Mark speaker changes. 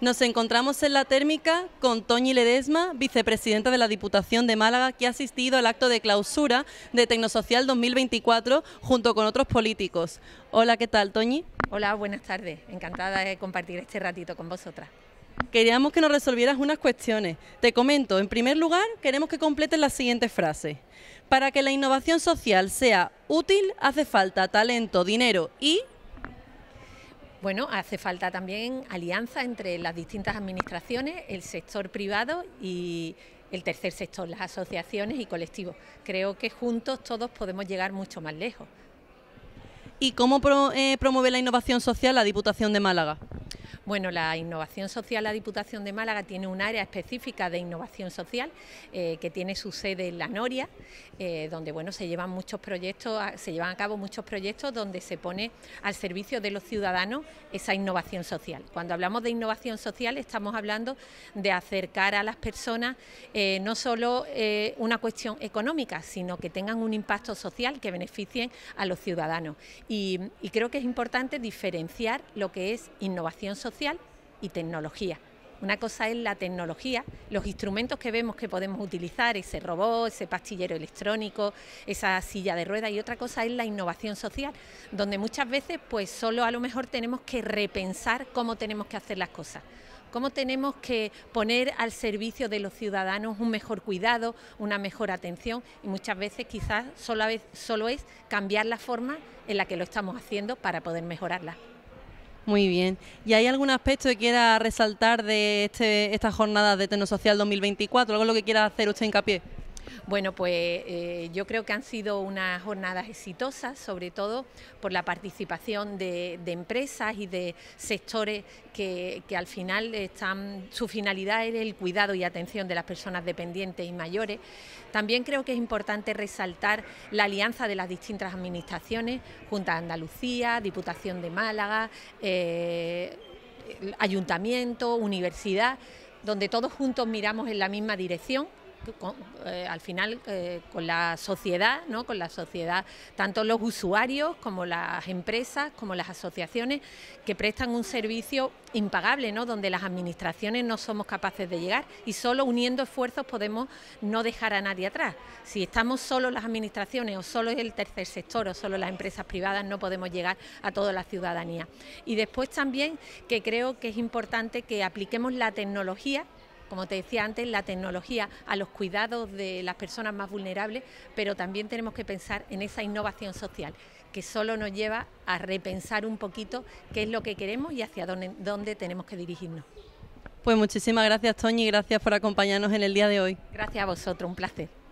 Speaker 1: Nos encontramos en la térmica con Toñi Ledesma, vicepresidenta de la Diputación de Málaga, que ha asistido al acto de clausura de Tecnosocial 2024
Speaker 2: junto con otros políticos. Hola, ¿qué tal, Toñi? Hola, buenas tardes. Encantada de compartir este ratito con vosotras.
Speaker 1: Queríamos que nos resolvieras unas cuestiones. Te comento, en primer lugar, queremos que completes la siguiente frase. Para que la innovación social sea útil, hace falta talento, dinero y
Speaker 2: bueno, hace falta también alianza entre las distintas administraciones, el sector privado y el tercer sector, las asociaciones y colectivos. Creo que juntos todos podemos llegar mucho más lejos.
Speaker 1: ¿Y cómo eh, promueve la innovación social la Diputación de Málaga?
Speaker 2: Bueno, la innovación social, la Diputación de Málaga tiene un área específica de innovación social eh, que tiene su sede en La Noria, eh, donde bueno, se llevan muchos proyectos, se llevan a cabo muchos proyectos donde se pone al servicio de los ciudadanos esa innovación social. Cuando hablamos de innovación social estamos hablando de acercar a las personas eh, no solo una cuestión económica, sino que tengan un impacto social que beneficien a los ciudadanos. y creo que es importante diferenciar lo que es innovación social y tecnología. Una cosa es la tecnología, los instrumentos que vemos que podemos utilizar, ese robot, ese pastillero electrónico, esa silla de ruedas, y otra cosa es la innovación social, donde muchas veces pues solo a lo mejor tenemos que repensar cómo tenemos que hacer las cosas. Cómo tenemos que poner al servicio de los ciudadanos un mejor cuidado, una mejor atención y muchas veces quizás solo es cambiar la forma en la que lo estamos haciendo para poder mejorarla.
Speaker 1: Muy bien. ¿Y hay algún aspecto que quiera resaltar de este, esta jornada de Social 2024? ¿Algo lo
Speaker 2: que quiera hacer usted hincapié? Bueno, pues eh, yo creo que han sido unas jornadas exitosas, sobre todo por la participación de, empresas y de sectores que, al final su finalidad es el cuidado y atención de las personas dependientes y mayores. También creo que es importante resaltar la alianza de las distintas administraciones, Junta de Andalucía, Diputación de Málaga, eh, Ayuntamiento, Universidad donde todos juntos miramos en la misma dirección con, eh, al final eh, con la sociedad, ¿no? con la sociedad, tanto los usuarios como las empresas, como las asociaciones que prestan un servicio impagable, ¿no? donde las administraciones no somos capaces de llegar y solo uniendo esfuerzos podemos no dejar a nadie atrás. Si estamos solo las administraciones o solo el tercer sector o solo las empresas privadas no podemos llegar a toda la ciudadanía. Y después también que creo que es importante que apliquemos la tecnología como te decía antes, la tecnología a los cuidados de las personas más vulnerables, pero también tenemos que pensar en esa innovación social que solo nos lleva a repensar un poquito qué es lo que queremos y hacia dónde, tenemos que dirigirnos.
Speaker 1: Pues muchísimas gracias, Toñi, gracias por acompañarnos en el día de hoy. Gracias a vosotros, un placer.